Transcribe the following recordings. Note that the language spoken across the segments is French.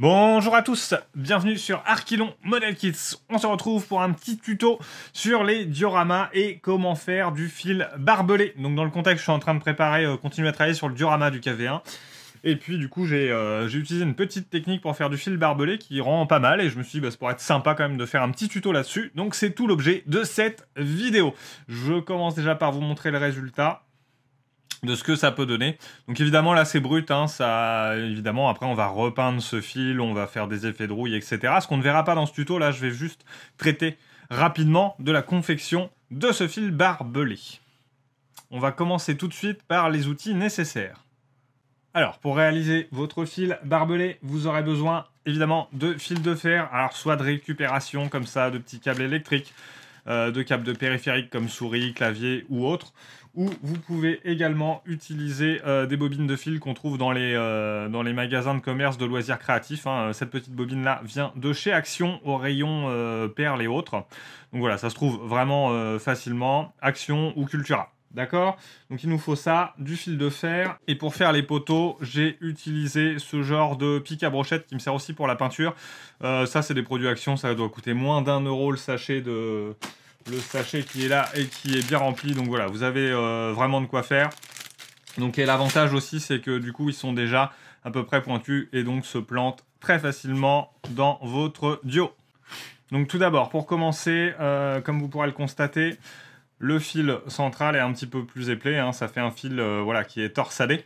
Bonjour à tous, bienvenue sur Archilon Model Kits. On se retrouve pour un petit tuto sur les dioramas et comment faire du fil barbelé. Donc dans le contexte, je suis en train de préparer, euh, continuer à travailler sur le diorama du KV1. Et puis du coup, euh, j'ai utilisé une petite technique pour faire du fil barbelé qui rend pas mal. Et je me suis dit, bah, ça pourrait être sympa quand même de faire un petit tuto là-dessus. Donc c'est tout l'objet de cette vidéo. Je commence déjà par vous montrer le résultat de ce que ça peut donner. Donc évidemment là c'est brut, hein, ça évidemment après on va repeindre ce fil, on va faire des effets de rouille, etc. Ce qu'on ne verra pas dans ce tuto là, je vais juste traiter rapidement de la confection de ce fil barbelé. On va commencer tout de suite par les outils nécessaires. Alors pour réaliser votre fil barbelé, vous aurez besoin évidemment de fils de fer, alors soit de récupération comme ça, de petits câbles électriques, euh, de câbles de périphérique comme souris, clavier ou autre. Ou vous pouvez également utiliser euh, des bobines de fil qu'on trouve dans les, euh, dans les magasins de commerce de loisirs créatifs. Hein. Cette petite bobine-là vient de chez Action au rayon Perles et autres. Donc voilà, ça se trouve vraiment facilement. Action ou Cultura. D'accord Donc il nous faut ça, du fil de fer. Et pour faire les poteaux, j'ai utilisé ce genre de pique à brochette qui me sert aussi pour la peinture. ça, c'est des produits Action, ça doit coûter moins d'un euro le sachet de, le sachet qui est là et qui est bien rempli. Donc voilà, vous avez euh, vraiment de quoi faire. Donc et l'avantage aussi, c'est que du coup, ils sont déjà à peu près pointus et donc se plantent très facilement dans votre duo. Donc tout d'abord, pour commencer, euh, comme vous pourrez le constater, le fil central est un petit peu plus éplé, hein. ça fait un fil euh, voilà, qui est torsadé.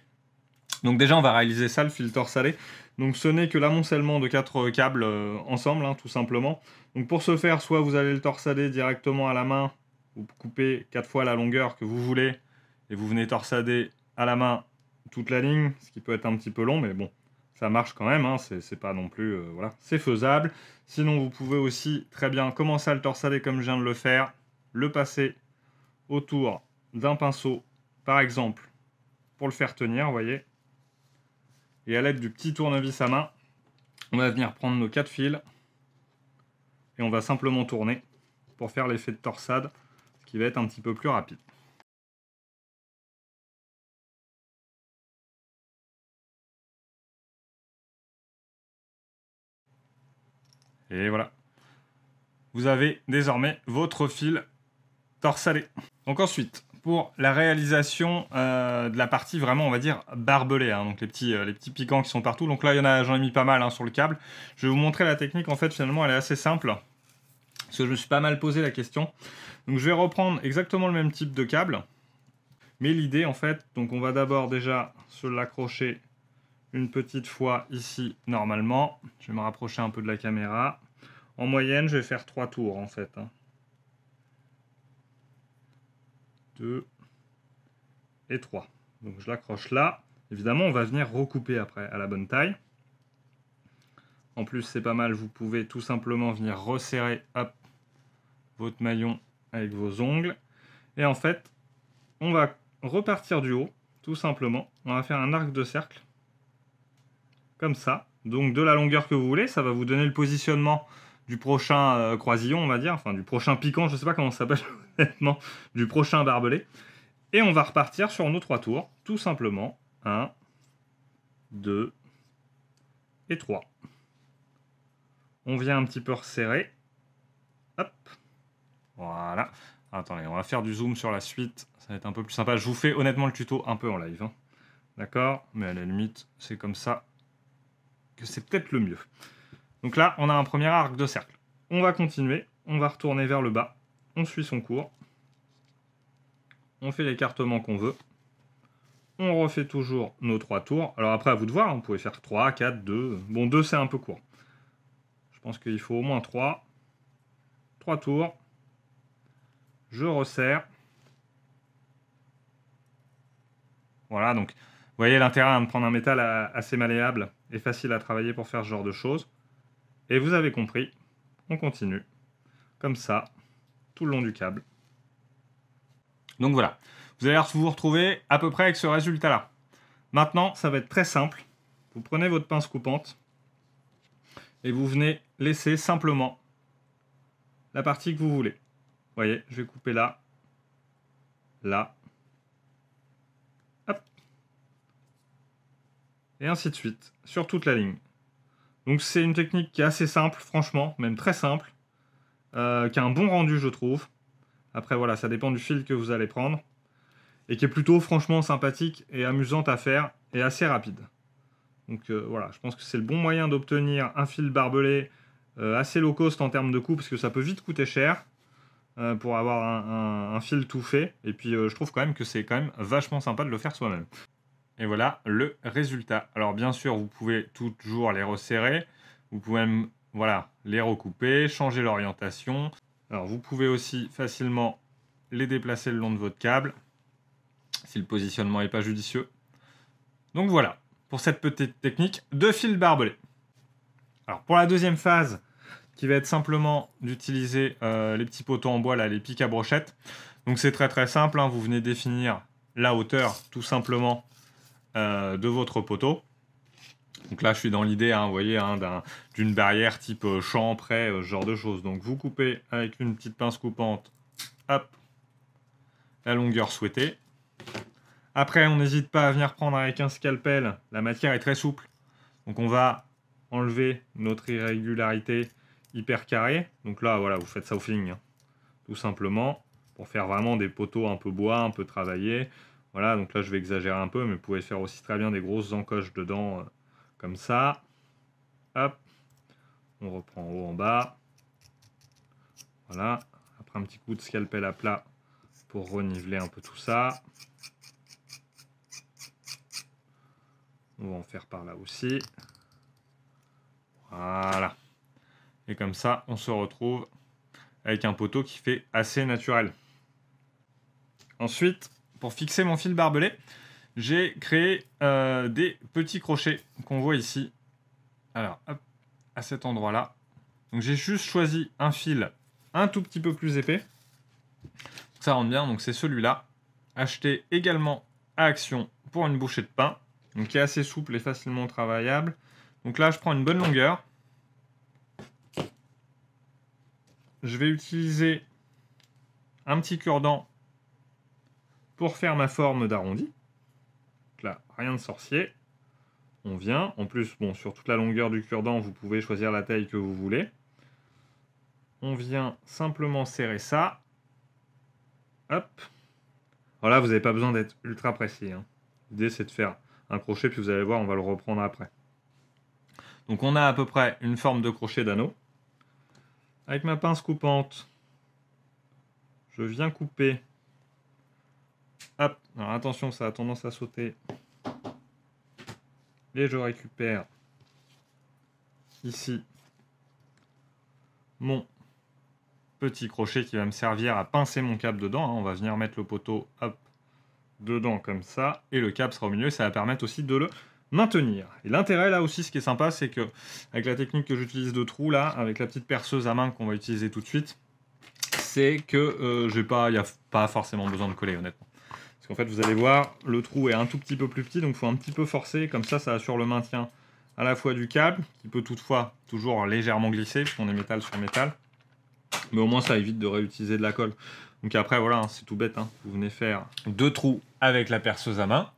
Donc déjà, on va réaliser ça, le fil torsadé. Donc ce n'est que l'amoncellement de quatre euh, câbles euh, ensemble, hein, tout simplement. Donc pour ce faire, soit vous allez le torsader directement à la main, vous coupez quatre fois la longueur que vous voulez, et vous venez torsader à la main toute la ligne, ce qui peut être un petit peu long, mais bon, ça marche quand même, hein, c'est pas non plus... Euh, voilà, c'est faisable. Sinon, vous pouvez aussi très bien commencer à le torsader comme je viens de le faire, le passer autour d'un pinceau, par exemple, pour le faire tenir, vous voyez, et à l'aide du petit tournevis à main, on va venir prendre nos quatre fils et on va simplement tourner pour faire l'effet de torsade, ce qui va être un petit peu plus rapide. Et voilà. Vous avez désormais votre fil torsalé. Donc ensuite, pour la réalisation euh, de la partie vraiment, on va dire, barbelée. Hein. donc les petits, euh, les petits piquants qui sont partout. Donc là, j'en ai mis pas mal hein, sur le câble. Je vais vous montrer la technique. En fait, finalement, elle est assez simple. Parce que je me suis pas mal posé la question. Donc je vais reprendre exactement le même type de câble. Mais l'idée, en fait, donc on va d'abord déjà se l'accrocher une petite fois ici, normalement. Je vais me rapprocher un peu de la caméra. En moyenne, je vais faire trois tours, en fait. Hein. 2 et 3. Donc je l'accroche là. Évidemment, on va venir recouper après à la bonne taille. En plus, c'est pas mal, vous pouvez tout simplement venir resserrer votre maillon avec vos ongles. Et en fait, on va repartir du haut, tout simplement. On va faire un arc de cercle, comme ça. Donc de la longueur que vous voulez, ça va vous donner le positionnement du prochain euh, croisillon, on va dire, enfin du prochain piquant, je sais pas comment ça s'appelle du prochain barbelé. Et on va repartir sur nos trois tours, tout simplement. 1, 2 et 3. On vient un petit peu resserrer. Hop. Voilà. Attendez, on va faire du zoom sur la suite. Ça va être un peu plus sympa. Je vous fais honnêtement le tuto un peu en live. Hein. D'accord Mais à la limite, c'est comme ça que c'est peut-être le mieux. Donc là, on a un premier arc de cercle. On va continuer. On va retourner vers le bas on suit son cours, on fait l'écartement qu'on veut, on refait toujours nos trois tours. Alors après, à vous de voir, on hein, pouvez faire 3, 4, 2. Bon, 2, c'est un peu court. Je pense qu'il faut au moins 3. trois tours. Je resserre. Voilà, donc, vous voyez l'intérêt hein, de prendre un métal assez malléable et facile à travailler pour faire ce genre de choses. Et vous avez compris, on continue. Comme ça, tout le long du câble. Donc voilà, vous allez vous retrouver à peu près avec ce résultat-là. Maintenant, ça va être très simple. Vous prenez votre pince coupante et vous venez laisser simplement la partie que vous voulez. Vous voyez, je vais couper là, là, et ainsi de suite, sur toute la ligne. Donc c'est une technique qui est assez simple, franchement, même très simple. Euh, qui a un bon rendu, je trouve. Après, voilà, ça dépend du fil que vous allez prendre. Et qui est plutôt, franchement, sympathique et amusante à faire et assez rapide. Donc euh, voilà, je pense que c'est le bon moyen d'obtenir un fil barbelé euh, assez low cost en termes de coût, parce que ça peut vite coûter cher pour avoir un, un, fil tout fait. Et puis je trouve quand même que c'est quand même vachement sympa de le faire soi-même. Et voilà le résultat. Alors bien sûr, vous pouvez toujours les resserrer. Vous pouvez même voilà, les recouper, changer l'orientation. Alors vous pouvez aussi facilement les déplacer le long de votre câble si le positionnement n'est pas judicieux. Donc voilà pour cette petite technique de fil barbelé. Alors pour la deuxième phase, qui va être simplement d'utiliser euh, les petits poteaux en bois, là, les pics à brochette. Donc c'est très très simple, hein. vous venez définir la hauteur tout simplement euh, de votre poteau. Donc là, je suis dans l'idée, hein, vous voyez, hein, d'une barrière type euh, champ, près, euh, ce genre de choses. Donc vous coupez avec une petite pince coupante, hop, la longueur souhaitée. Après, on n'hésite pas à venir prendre avec un scalpel. La matière est très souple. Donc on va enlever notre irrégularité hyper carrée. Donc là, voilà, vous faites ça au feeling, hein, tout simplement, pour faire vraiment des poteaux un peu bois, un peu travaillés. Voilà, donc là, je vais exagérer un peu, mais vous pouvez faire aussi très bien des grosses encoches dedans. Euh, comme ça. Hop, on reprend en haut, en bas. Voilà, après un petit coup de scalpel à plat pour reniveler un peu tout ça. On va en faire par là aussi. Voilà. Et comme ça, on se retrouve avec un poteau qui fait assez naturel. Ensuite, pour fixer mon fil barbelé, j'ai créé euh, des petits crochets qu'on voit ici. Alors, à cet endroit-là. Donc j'ai juste choisi un fil un tout petit peu plus épais. Ça rentre bien, donc c'est celui-là. Acheté également à Action pour une bouchée de pain. Donc qui est assez souple et facilement travaillable. Donc là, je prends une bonne longueur. Je vais utiliser un petit cure-dent pour faire ma forme d'arrondi rien de sorcier. On vient. En plus, bon, sur toute la longueur du cure-dent, vous pouvez choisir la taille que vous voulez. On vient simplement serrer ça. Hop. Voilà, vous n'avez pas besoin d'être ultra précis. Hein. L'idée, c'est de faire un crochet, puis vous allez voir, on va le reprendre après. Donc on a à peu près une forme de crochet d'anneau. Avec ma pince coupante, je viens couper. Hop, alors attention, ça a tendance à sauter et je récupère ici mon petit crochet qui va me servir à pincer mon câble dedans. Hein. On va venir mettre le poteau hop, dedans comme ça, et le câble sera au milieu, et ça va permettre aussi de le maintenir. Et l'intérêt là aussi, ce qui est sympa, c'est que avec la technique que j'utilise de trou là, avec la petite perceuse à main qu'on va utiliser tout de suite, c'est que euh, j'ai pas, il n'y a pas forcément besoin de coller honnêtement. Parce qu'en fait, vous allez voir, le trou est un tout petit peu plus petit, donc il faut un petit peu forcer. Comme ça, ça assure le maintien à la fois du câble, qui peut toutefois toujours légèrement glisser, puisqu'on est métal sur métal. Mais au moins, ça évite de réutiliser de la colle. Donc après, voilà, hein, c'est tout bête. Hein. Vous venez faire deux trous avec la perceuse à main.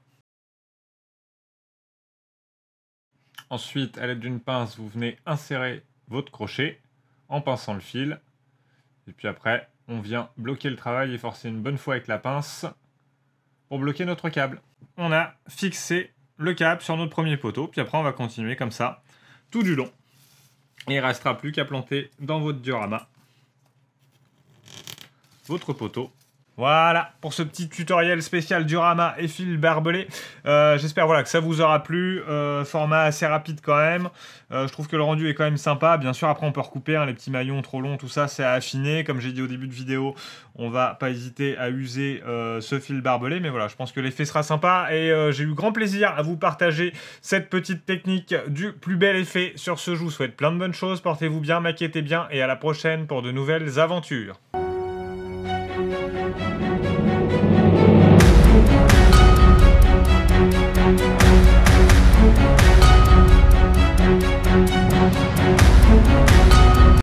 Ensuite, à l'aide d'une pince, vous venez insérer votre crochet en pinçant le fil. Et puis après, on vient bloquer le travail et forcer une bonne fois avec la pince pour bloquer notre câble. On a fixé le câble sur notre premier poteau, puis après on va continuer comme ça tout du long. il ne restera plus qu'à planter dans votre diorama votre poteau voilà pour ce petit tutoriel spécial Durama et fil barbelé. Euh, j'espère voilà, que ça vous aura plu. Euh, format assez rapide quand même. Euh, je trouve que le rendu est quand même sympa. Bien sûr, après on peut recouper hein, les petits maillons trop longs, tout ça, c'est à affiner. Comme j'ai dit au début de vidéo, on va pas hésiter à user ce fil barbelé. Mais voilà, je pense que l'effet sera sympa. Et j'ai eu grand plaisir à vous partager cette petite technique du plus bel effet. Sur ce, je vous souhaite plein de bonnes choses. Portez-vous bien, maquettez bien et à la prochaine pour de nouvelles aventures.